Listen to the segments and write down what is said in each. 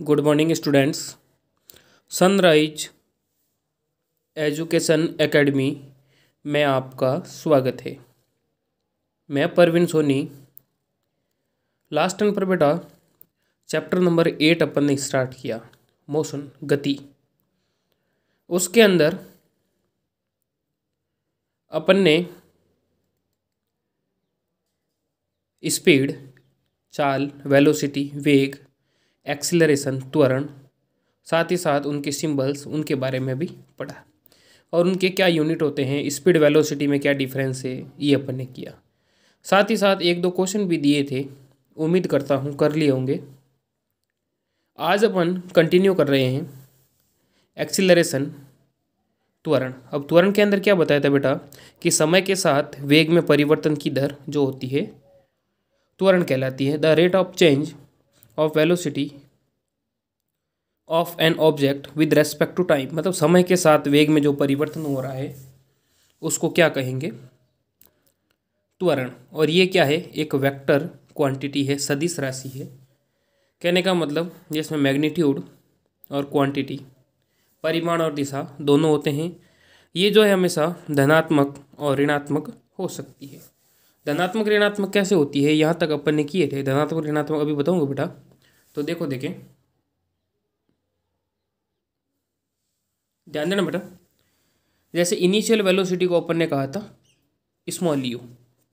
Good morning students sunrise education academy में आपका स्वागत है मैं परवीन सोनी लास्ट टाइम पर बेटा चैप्टर नंबर एट अपन ने स्टार्ट किया मोशन गति उसके अंदर अपन ने स्पीड चाल वेलोसिटी वेग एक्सिलरेशन त्वरण साथ ही साथ उनके सिंबल्स उनके बारे में भी पढ़ा और उनके क्या यूनिट होते हैं स्पीड वेलोसिटी में क्या डिफरेंस है ये अपन ने किया साथ ही साथ एक दो क्वेश्चन भी दिए थे उम्मीद करता हूँ कर लिए होंगे आज अपन कंटिन्यू कर रहे हैं एक्सिलरेशन त्वरण अब त्वरण के अंदर क्या बताया था बेटा कि समय के साथ वेग में परिवर्तन की दर जो होती है त्वरण कहलाती है the rate of change of velocity of an object with respect to time मतलब समय के साथ वेग में जो परिवर्तन हो रहा है उसको क्या कहेंगे त्वरण और ये क्या है एक वेक्टर क्वांटिटी है सदिश राशि है कहने का मतलब जिसमें मैग्नीट्यूड और क्वांटिटी परिमाण और दिशा दोनों होते हैं ये जो है हमेशा धनात्मक और ऋणात्मक हो सकती है धनात्मक ऋणात्मक कैसे होती है यहाँ तक अपन ने किए थे धनात्मक ऋणात्मक अभी बताऊंगा बेटा तो देखो देखें ध्यान देना बेटा जैसे इनिशियल वेलोसिटी को अपन ने कहा था स्मॉल यू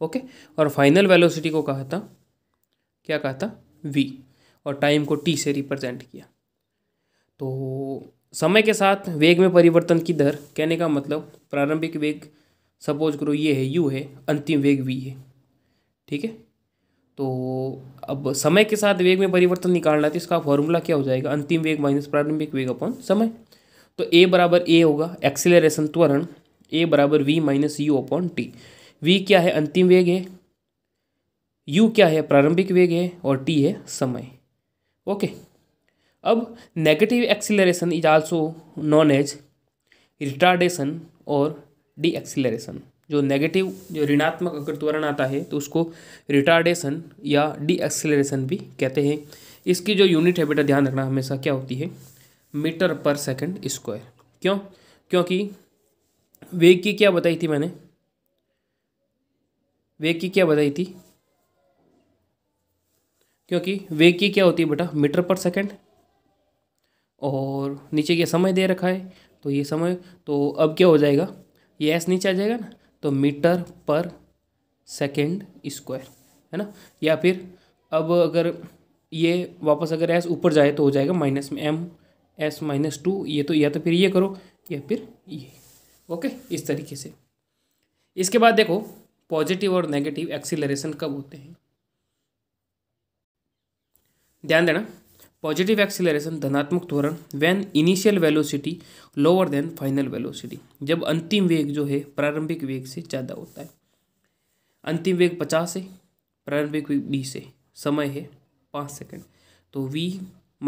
ओके और फाइनल वेलोसिटी को कहा था क्या कहा था वी और टाइम को टी से रिप्रेजेंट किया तो समय के साथ वेग में परिवर्तन की दर कहने का मतलब प्रारंभिक वेग सपोज करो ये है यू है अंतिम वेग वी है ठीक है तो अब समय के साथ वेग में परिवर्तन निकालना तो इसका फॉर्मूला क्या हो जाएगा अंतिम वेग माइनस प्रारंभिक वेग अपॉन समय तो ए बराबर ए होगा एक्सेलरेशन त्वरण ए बराबर v minus u upon t v क्या है अंतिम वेग है यू क्या है प्रारंभिक वेग है और टी है समय ओके अब negative acceleration is also known as retardation और डी एक्सीलरेशन जो नेगेटिव जो ऋणात्मक अगर त्वरण आता है तो उसको रिटार्डेशन या डी एक्सीलरेशन भी कहते हैं इसकी जो यूनिट है बेटा ध्यान रखना हमेशा क्या होती है मीटर पर सेकंड स्क्वायर क्यों क्योंकि वेग की क्या बताई थी मैंने वेग की क्या बताई थी क्योंकि वेग की क्या होती है बेटा मीटर पर सेकंड और नीचे क्या समय दे रखा है तो ये समय तो अब क्या हो जाएगा ये एस नीचे आ जाएगा ना तो मीटर पर सेकेंड स्क्वायर है ना या फिर अब अगर ये वापस अगर एस ऊपर जाए तो हो जाएगा माइनस में एम एस माइनस टू ये तो या तो फिर ये करो या फिर ये ओके इस तरीके से इसके बाद देखो पॉजिटिव और नेगेटिव एक्सीलरेशन कब होते हैं ध्यान देना पॉजिटिव एक्सेलरेशन धनात्मक त्वरण when initial velocity lower than final velocity जब अंतिम वेग जो है प्रारंभिक वेग से ज़्यादा होता है अंतिम वेग पचास है प्रारंभिक वेग बीस है समय है पाँच सेकेंड तो v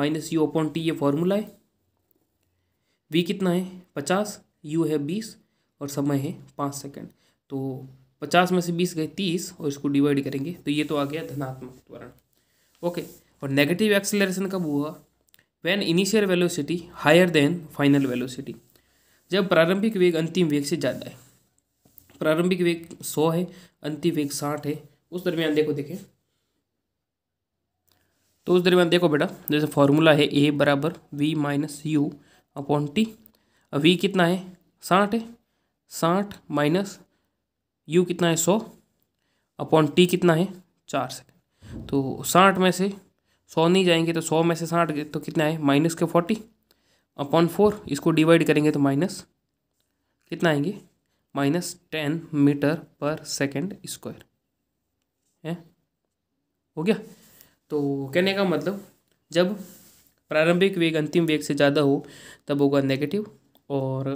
minus u upon t ये फॉर्मूला है वी कितना है पचास यू है बीस और समय है पाँच सेकेंड तो पचास में से बीस गए तीस और इसको डिवाइड करेंगे तो ये तो आ गया धनात्मक त्वरण ओके और नेगेटिव एक्सेलरेशन कब हुआ when initial velocity higher than final velocity जब प्रारंभिक वेग अंतिम वेग से ज़्यादा है प्रारंभिक वेग सौ है अंतिम वेग साठ है उस दरमियान देखो देखें तो उस दरमियान देखो बेटा जैसे फॉर्मूला है ए बराबर v minus u upon t v कितना है साठ है साठ माइनस यू कितना है सौ अपॉन टी कितना है चार सेकेंड तो साठ में से सौ नहीं जाएंगे तो सौ में से साठ तो कितना है माइनस के फोर्टी अपॉन फोर इसको डिवाइड करेंगे तो माइनस कितना आएंगे minus ten metre per second square है हो गया तो कहने का मतलब जब प्रारंभिक वेग अंतिम वेग से ज़्यादा हो तब होगा नेगेटिव और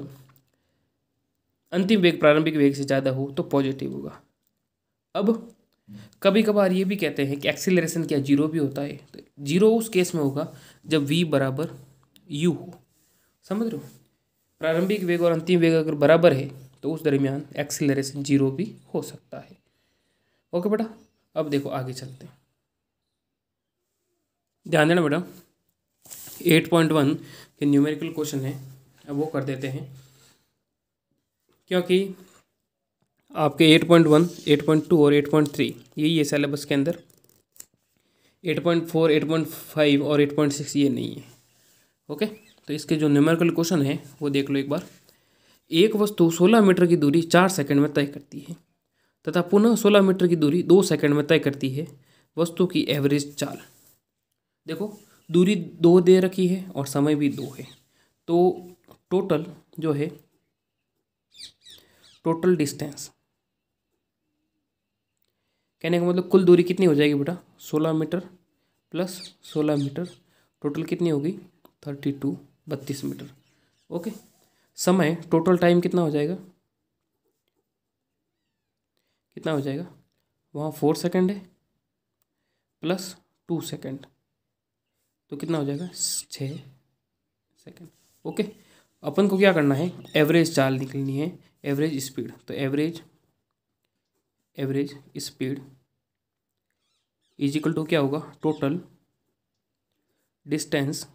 अंतिम वेग प्रारंभिक वेग से ज़्यादा हो तो पॉजिटिव होगा अब कभी कभार ये भी कहते हैं कि एक्सीलरेशन क्या जीरो भी होता है जीरो उस केस में होगा जब वी बराबर यू हो समझ रहे हो प्रारंभिक वेग और अंतिम वेग अगर बराबर है तो उस दरमियान एक्सीलरेशन जीरो भी हो सकता है ओके बेटा अब देखो आगे चलते हैं ध्यान देना बेटा एट पॉइंट वन के न्यूमेरिकल क्वेश्चन है अब वो कर देते हैं क्योंकि आपके eight point one eight point two और एट पॉइंट थ्री यही है सिलेबस के अंदर eight point four eight point five और एट पॉइंट सिक्स ये नहीं है ओके तो इसके जो न्यूमेरिकल क्वेश्चन है वो देख लो एक बार एक वस्तु सोलह मीटर की दूरी चार सेकंड में तय करती है तथा पुनः सोलह मीटर की दूरी दो सेकंड में तय करती है वस्तु की एवरेज चाल देखो दूरी दो दे रखी है और समय भी दो है तो टोटल जो है टोटल डिस्टेंस कहने का मतलब कुल दूरी कितनी हो जाएगी बेटा सोलह मीटर प्लस सोलह मीटर टोटल कितनी होगी थर्टी टू बत्तीस मीटर ओके समय टोटल टाइम कितना हो जाएगा कितना हो जाएगा वहाँ फोर सेकेंड है प्लस टू सेकेंड तो कितना हो जाएगा छः सेकेंड ओके अपन को क्या करना है एवरेज चाल निकलनी है एवरेज स्पीड तो average average speed is equal to क्या होगा total distance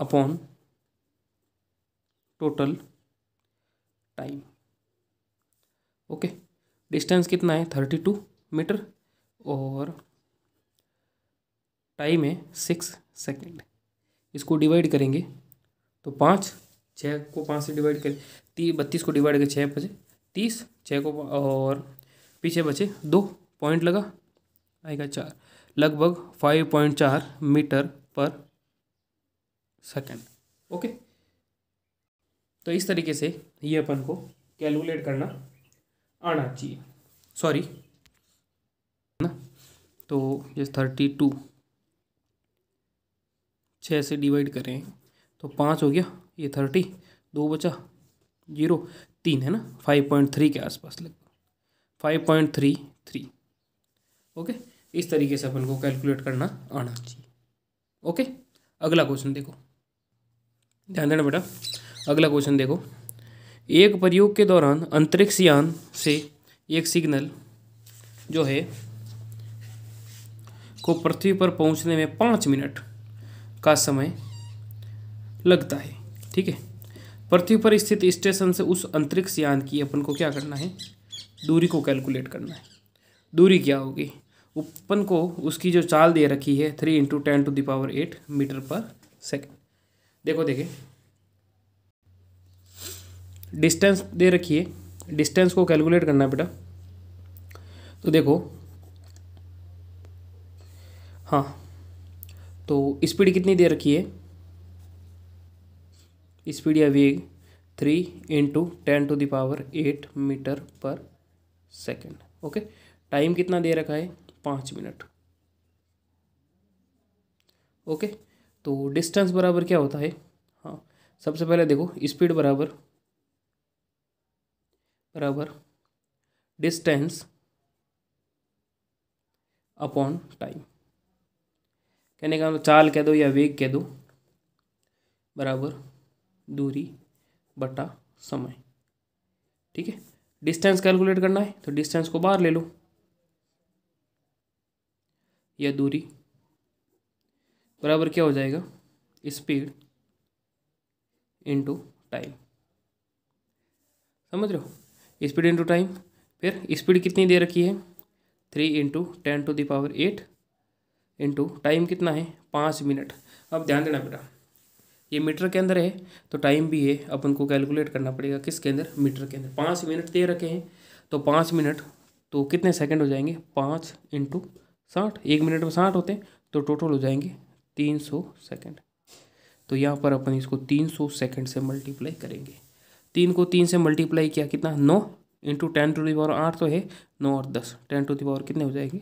upon total time okay distance कितना है थर्टी टू मीटर और टाइम है सिक्स सेकेंड इसको डिवाइड करेंगे तो पाँच छः को पाँच से डिवाइड करें तीस बत्तीस को डिवाइड करें छः पचे तीस छः को और पीछे बचे दो पॉइंट लगा आएगा चार लगभग फाइव पॉइंट चार मीटर पर सेकेंड ओके तो इस तरीके से ये अपन को कैलकुलेट करना आना चाहिए सॉरी ना तो जैसे थर्टी टू छः से डिवाइड करें तो पाँच हो गया ये थर्टी दो बचा जीरो तीन है ना फाइव पॉइंट थ्री के आसपास लग five point three three okay इस तरीके से अपन को कैलकुलेट करना आना चाहिए ओके अगला क्वेश्चन देखो ध्यान देना बेटा अगला क्वेश्चन देखो एक प्रयोग के दौरान अंतरिक्ष यान से एक सिग्नल जो है को पृथ्वी पर पहुंचने में पाँच मिनट का समय लगता है ठीक है पृथ्वी पर स्थित स्टेशन से उस अंतरिक्ष यान की अपन को क्या करना है दूरी को कैलकुलेट करना है दूरी क्या होगी ओपन को उसकी जो चाल दे रखी है three into ten to the power eight metre per second देखो देखे डिस्टेंस दे रखी है डिस्टेंस को कैलकुलेट करना है बेटा तो देखो हाँ तो स्पीड कितनी दे रखी है स्पीड या वेग three into ten to the power eight metre per second okay time कितना दे रखा है पाँच मिनट ओके तो डिस्टेंस बराबर क्या होता है हाँ सबसे पहले देखो स्पीड बराबर बराबर डिस्टेंस अपॉन टाइम कहने का मतलब चाल कह दो या वेग कह दो बराबर दूरी बटा समय ठीक है डिस्टेंस कैलकुलेट करना है तो डिस्टेंस को बाहर ले लो या दूरी बराबर क्या हो जाएगा स्पीड इंटू टाइम समझ रहे हो स्पीड इंटू टाइम फिर स्पीड कितनी दे रखी है three into ten to the power eight into time कितना है पाँच मिनट अब ध्यान देना बेटा ये मीटर के अंदर है तो टाइम भी है अपन को कैलकुलेट करना पड़ेगा किसके अंदर मीटर के अंदर पाँच मिनट दे रखे हैं तो पाँच मिनट तो कितने सेकंड हो जाएंगे पाँच इंटू साठ एक मिनट में साठ होते हैं तो टोटल हो जाएंगे तीन सौ सेकेंड तो यहाँ पर अपन इसको तीन सौ सेकेंड से मल्टीप्लाई करेंगे तीन को तीन से मल्टीप्लाई किया कितना नौ इंटू टेन टू पावर आठ तो है नौ और दस टेन टू पावर कितने हो जाएंगे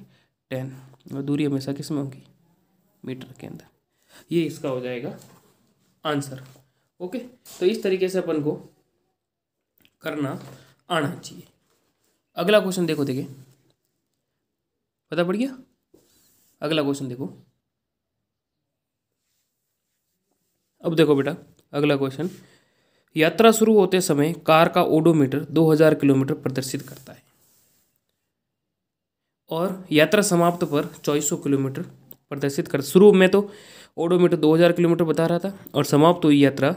टेन और दूरी हमेशा किस में होगी मीटर के अंदर ये इसका हो जाएगा आंसर ओके तो इस तरीके से अपन को करना आना चाहिए अगला क्वेश्चन देखो देखिए पता पड़ गया अगला क्वेश्चन देखो अब देखो बेटा अगला क्वेश्चन यात्रा शुरू होते समय कार का ओडोमीटर 2000 किलोमीटर प्रदर्शित करता है और यात्रा समाप्त पर 2400 किलोमीटर प्रदर्शित कर शुरू में तो ओडोमीटर 2000 किलोमीटर बता रहा था और समाप्त हुई यात्रा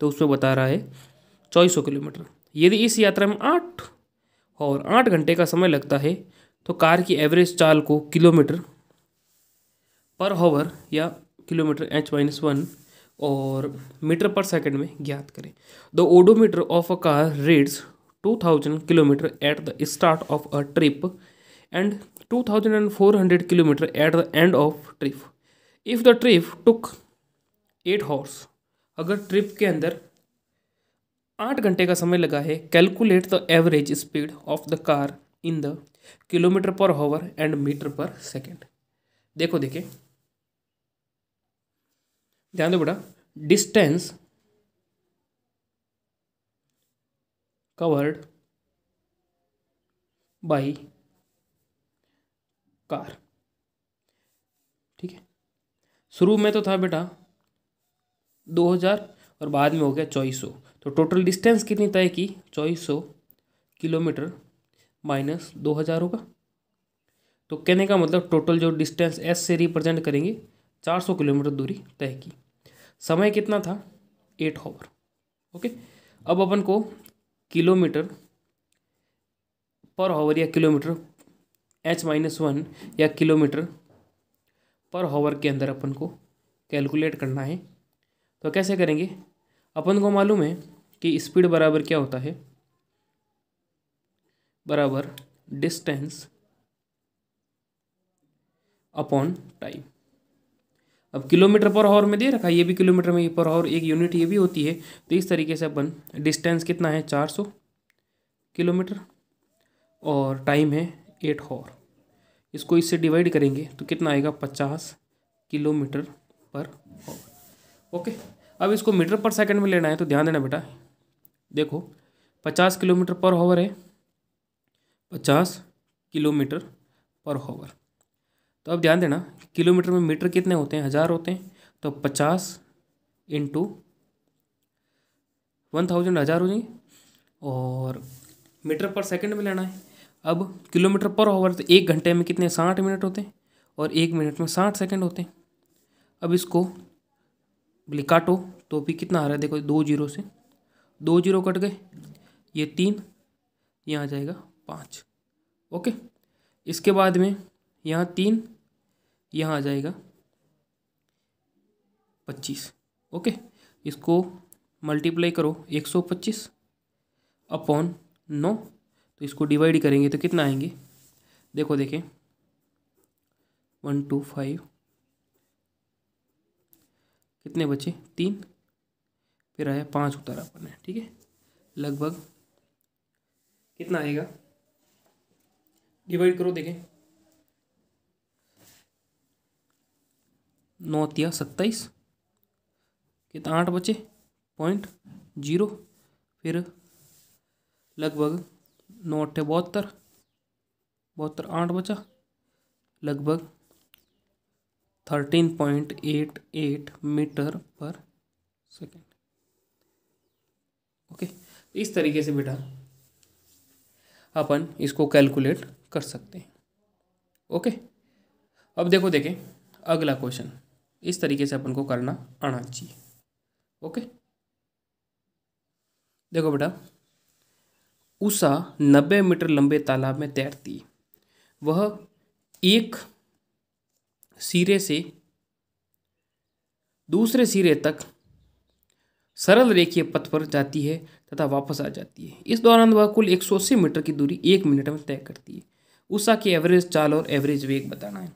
तो उसमें बता रहा है चौबीस किलोमीटर यदि इस यात्रा में आठ और आठ घंटे का समय लगता है तो कार की एवरेज चाल को किलोमीटर पर हॉवर या किलोमीटर एच माइनस वन और मीटर पर सेकंड में ज्ञात करें the odometer of a car reads two thousand kilometre at the start of a trip and two thousand and four hundred kilometre at the end of trip if the trip took eight hours अगर trip के अंदर आठ घंटे का समय लगा है calculate the average speed of the car in the kilometre per hour and metre per second देखो देखे ध्यान दो बेटा डिस्टेंस कवर्ड बाई कार शुरू में तो था बेटा दो हज़ार और बाद में हो गया चौबीस सौ तो टोटल डिस्टेंस कितनी तय की चौबीस सौ किलोमीटर माइनस दो हज़ार होगा तो कहने का मतलब टोटल जो डिस्टेंस एस से रिप्रेजेंट करेंगे चार सौ किलोमीटर दूरी तय की समय कितना था एट हावर ओके अब अपन को किलोमीटर पर हावर या किलोमीटर एच माइनस वन या किलोमीटर पर हावर के अंदर अपन को कैलकुलेट करना है तो कैसे करेंगे अपन को मालूम है कि स्पीड बराबर क्या होता है बराबर डिस्टेंस अपॉन टाइम अब किलोमीटर पर हावर में दे रखा है ये भी किलोमीटर में पर हावर एक यूनिट ये भी होती है तो इस तरीके से अपन डिस्टेंस कितना है चार सौ किलोमीटर और टाइम है एट हावर इसको इससे डिवाइड करेंगे तो कितना आएगा पचास किलोमीटर पर ओके अब इसको मीटर पर सेकंड में लेना है तो ध्यान देना बेटा देखो पचास किलोमीटर पर हावर है पचास किलोमीटर पर हावर तो अब ध्यान देना किलोमीटर में मीटर कितने होते हैं हज़ार होते हैं तो पचास इंटू वन थाउजेंड हज़ार हो जाएंगे और मीटर पर सेकंड में लेना है अब किलोमीटर पर आवर तो एक घंटे में कितने साठ मिनट होते हैं और एक मिनट में साठ सेकेंड होते हैं अब इसको बोले काटो तो भी कितना आ रहा है देखो दो जीरो से दो जीरो कट गए ये तीन यहाँ जाएगा पाँच ओके इसके बाद में यहाँ तीन यहाँ आ जाएगा पच्चीस ओके इसको मल्टीप्लाई करो एक सौ पच्चीस अपॉन नौ तो इसको डिवाइड करेंगे तो कितना आएंगे देखो देखें वन टू फाइव कितने बचे तीन फिर आया पाँच उतारा अपन ने ठीक है लगभग कितना आएगा डिवाइड करो देखें नौ तिया सत्ताईस कितना आठ बचे पॉइंट जीरो फिर लगभग नौ अठे बहत्तर बहत्तर आठ बचा लगभग thirteen point eight eight metre per second okay इस तरीके से बेटा अपन इसको कैलकुलेट कर सकते हैं ओके अब देखो देखें अगला क्वेश्चन इस तरीके से अपन को करना आना चाहिए ओके देखो बेटा उषा नब्बे मीटर लंबे तालाब में तैरती वह एक सिरे से दूसरे सिरे तक सरल रेखीय पथ पर जाती है तथा वापस आ जाती है इस दौरान वह कुल एक सौ अस्सी मीटर की दूरी एक मिनट में तय करती है उषा के एवरेज चाल और एवरेज वेग बताना है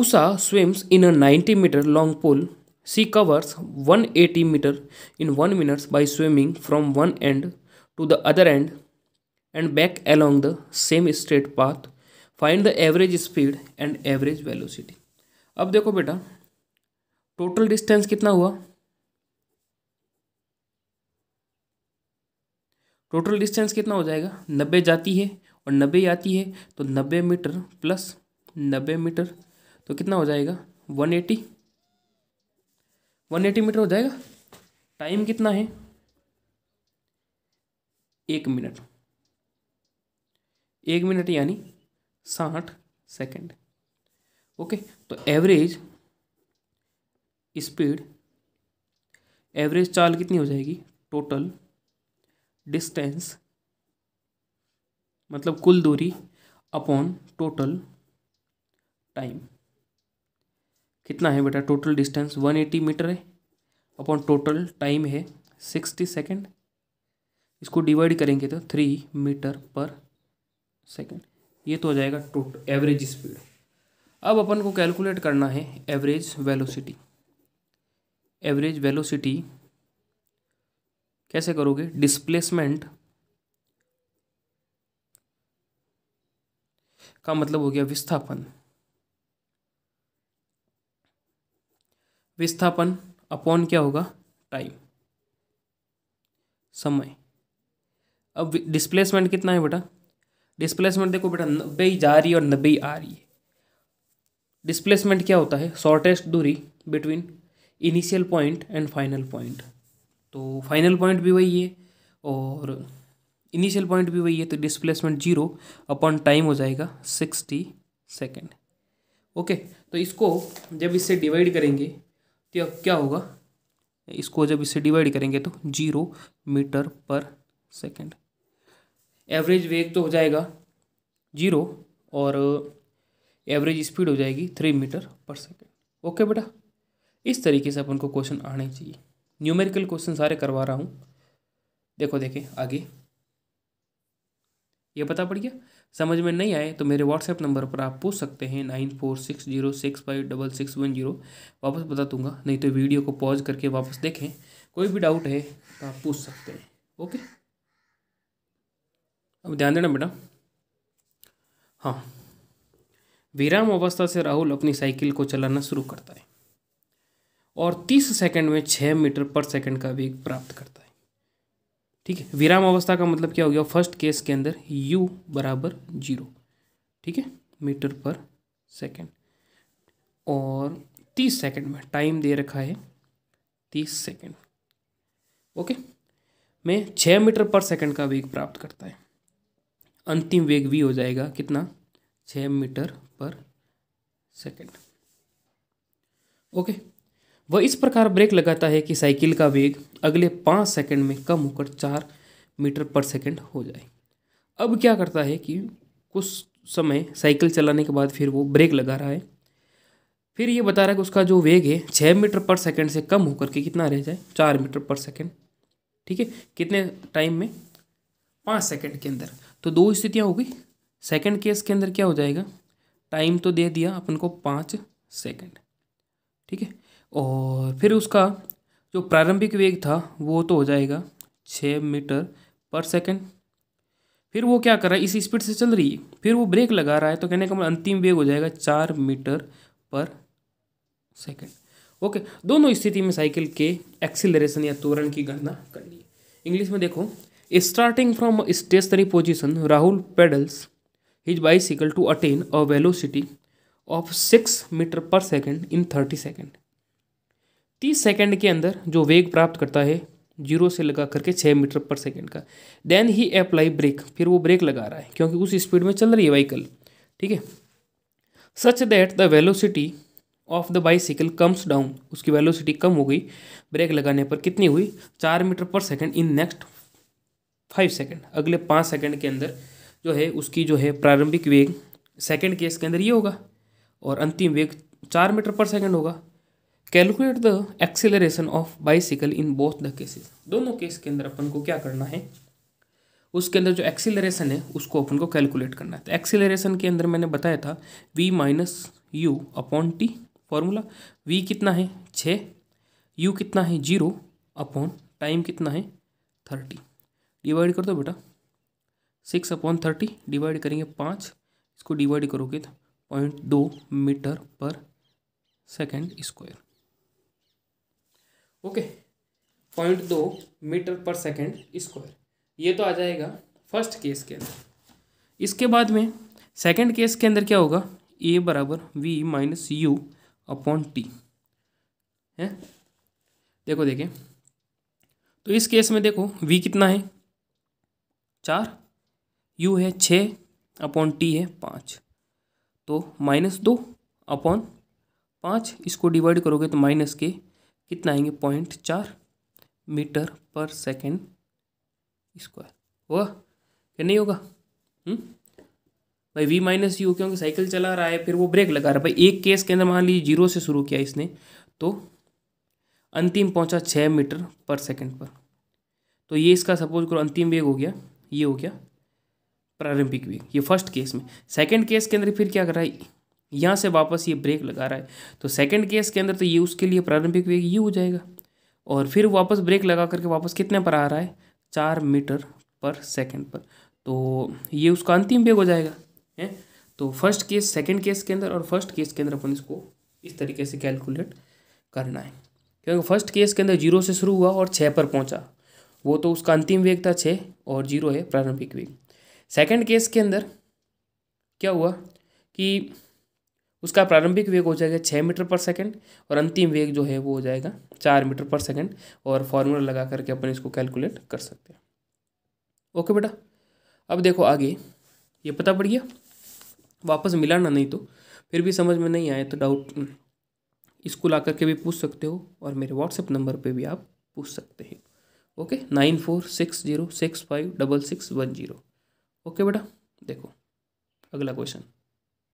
Usha swims in a 90 metre long pool she covers 180 metre in one minutes by swimming from one end to the other end and back along the same straight path find the average speed and average velocity अब देखो बेटा total distance कितना हुआ total distance कितना हो जाएगा नब्बे जाती है और नब्बे आती है तो नब्बे मीटर प्लस नब्बे मीटर तो कितना हो जाएगा one eighty one eighty metre हो जाएगा टाइम कितना है एक मिनट एक मिनट यानी साठ सेकंड ओके तो एवरेज स्पीड एवरेज चाल कितनी हो जाएगी टोटल डिस्टेंस मतलब कुल दूरी अपॉन टोटल टाइम कितना है बेटा total distance one eighty metre है अपॉन टोटल टाइम है सिक्सटी सेकेंड इसको डिवाइड करेंगे तो थ्री मीटर पर सेकेंड ये तो हो जाएगा टोट एवरेज स्पीड अब अपन को कैलकुलेट करना है एवरेज वेलोसिटी एवरेज वेलोसिटी कैसे करोगे डिस्प्लेसमेंट का मतलब हो गया विस्थापन विस्थापन अपॉन क्या होगा टाइम समय अब डिस्प्लेसमेंट कितना है बेटा डिस्प्लेसमेंट देखो बेटा नब्बे जा रही है और नब्बे आ रही है डिस्प्लेसमेंट क्या होता है शॉर्टेस्ट दूरी between initial point and final point तो फाइनल पॉइंट भी वही है और इनिशियल पॉइंट भी वही है तो डिस्प्लेसमेंट जीरो अपॉन टाइम हो जाएगा सिक्सटी सेकेंड ओके तो इसको जब इससे डिवाइड करेंगे तो क्या होगा इसको जब इससे डिवाइड करेंगे तो zero metre per second average वेग तो हो जाएगा जीरो और एवरेज स्पीड हो जाएगी three metre per second okay बेटा इस तरीके से अपन को क्वेश्चन आने चाहिए न्यूमेरिकल क्वेश्चन सारे करवा रहा हूँ देखो देखें आगे ये पता पड़ गया समझ में नहीं आए तो मेरे व्हाट्सएप नंबर पर आप पूछ सकते हैं nine four six zero six five double six one zero वापस बता दूंगा नहीं तो वीडियो को पॉज करके वापस देखें कोई भी डाउट है तो आप पूछ सकते हैं ओके अब ध्यान देना बेटा हाँ विराम अवस्था से राहुल अपनी साइकिल को चलाना शुरू करता है और तीस सेकंड में छः मीटर पर सेकंड का वेग प्राप्त करता है ठीक है विराम अवस्था का मतलब क्या हो गया फर्स्ट केस के अंदर u बराबर जीरो ठीक है मीटर पर सेकंड और तीस सेकंड में टाइम दे रखा है तीस सेकंड ओके में छः मीटर पर सेकंड का वेग प्राप्त करता है अंतिम वेग भी हो जाएगा कितना छः मीटर पर सेकेंड ओके वह इस प्रकार ब्रेक लगाता है कि साइकिल का वेग अगले पाँच सेकंड में कम होकर चार मीटर पर सेकंड हो जाए अब क्या करता है कि कुछ समय साइकिल चलाने के बाद फिर वो ब्रेक लगा रहा है फिर ये बता रहा है कि उसका जो वेग है छः मीटर पर सेकंड से कम होकर के कितना रह जाए चार मीटर पर सेकंड ठीक है कितने टाइम में पाँच सेकंड के अंदर तो दो स्थितियाँ हो गई सेकेंड केस के अंदर क्या हो जाएगा टाइम तो दे दिया अपन को पाँच सेकेंड ठीक है और फिर उसका जो प्रारंभिक वेग था वो तो हो जाएगा छ मीटर पर सेकेंड फिर वो क्या कर रहा है इसी स्पीड से चल रही है फिर वो ब्रेक लगा रहा है तो कहने का मतलब अंतिम वेग हो जाएगा चार मीटर पर सेकेंड ओके दोनों स्थिति में साइकिल के एक्सिलरेशन या तोरण की गणना करनी है इंग्लिश में देखो starting from stationary position Rahul pedals his his to attain a velocity of six metre per second in thirty second तीस सेकेंड के अंदर जो वेग प्राप्त करता है जीरो से लगा करके छः मीटर पर सेकेंड का देन ही अप्लाई ब्रेक फिर वो ब्रेक लगा रहा है क्योंकि उस स्पीड में चल रही है वहीकल ठीक है such that the velocity of the bicycle comes down उसकी वेलोसिटी कम हो गई ब्रेक लगाने पर कितनी हुई चार metre per second in next five second अगले पाँच सेकेंड के अंदर जो है उसकी जो है प्रारंभिक वेग सेकेंड केस के अंदर ये होगा और अंतिम वेग चार मीटर पर सेकेंड होगा calculate the acceleration of bicycle in both the cases दोनों केस के अंदर अपन को क्या करना है उसके अंदर जो एक्सीलरेशन है उसको अपन को कैलकुलेट करना है तो एक्सीलरेशन के अंदर मैंने बताया था v minus u upon t formula v कितना है छः u कितना है जीरो अपॉन टाइम कितना है थर्टी डिवाइड कर दो बेटा सिक्स अपॉन थर्टी डिवाइड करेंगे पाँच इसको डिवाइड करोगे तो पॉइंट दो metre per second square okay point दो मीटर पर सेकेंड स्क्वायर ये तो आ जाएगा फर्स्ट केस के अंदर इसके बाद में सेकेंड केस के अंदर क्या होगा ए बराबर v minus u upon t है देखो देखें तो इस केस में देखो वी कितना है चार यू है छः अपॉन टी है पाँच तो माइनस दो अपॉन पाँच इसको डिवाइड करोगे तो माइनस के कितना आएंगे पॉइंट चार मीटर पर सेकेंड स्क्वायर होगा क्या नहीं होगा हुँ? हम्म, भाई वी माइनस यू क्योंकि साइकिल चला रहा है फिर वो ब्रेक लगा रहा है भाई एक केस के अंदर मान लीजिए जीरो से शुरू किया इसने तो अंतिम पहुंचा छः मीटर पर सेकंड पर तो ये इसका सपोज करो अंतिम वेग हो गया ये हो गया प्रारंभिक वेग ये फर्स्ट केस में सेकंड केस के अंदर फिर क्या कर रहा है यहाँ से वापस ये ब्रेक लगा रहा है तो सेकंड केस के अंदर तो ये उसके लिए प्रारंभिक वेग ये हो जाएगा और फिर वापस ब्रेक लगा करके वापस कितने पर आ रहा है चार मीटर पर सेकंड पर तो ये उसका अंतिम वेग हो जाएगा है तो फर्स्ट केस सेकेंड केस के अंदर और फर्स्ट केस के अंदर अपन इसको इस तरीके से कैलकुलेट करना है क्योंकि फर्स्ट केस के अंदर जीरो से शुरू हुआ और छः पर पहुंचा वो तो उसका अंतिम वेग था छः और जीरो है प्रारंभिक वेग सेकंड केस के अंदर क्या हुआ कि उसका प्रारंभिक वेग हो जाएगा छः मीटर पर सेकंड और अंतिम वेग जो है वो हो जाएगा चार मीटर पर सेकंड और फॉर्मूला लगा करके अपन इसको कैलकुलेट कर सकते हैं ओके बेटा अब देखो आगे ये पता पड़ गया वापस मिला ना नहीं तो फिर भी समझ में नहीं आए तो डाउट स्कूल आकर के भी पूछ सकते हो और मेरे व्हाट्सएप नंबर पर भी आप पूछ सकते हैं okay nine four six zero six five double six one zero okay बेटा देखो अगला क्वेश्चन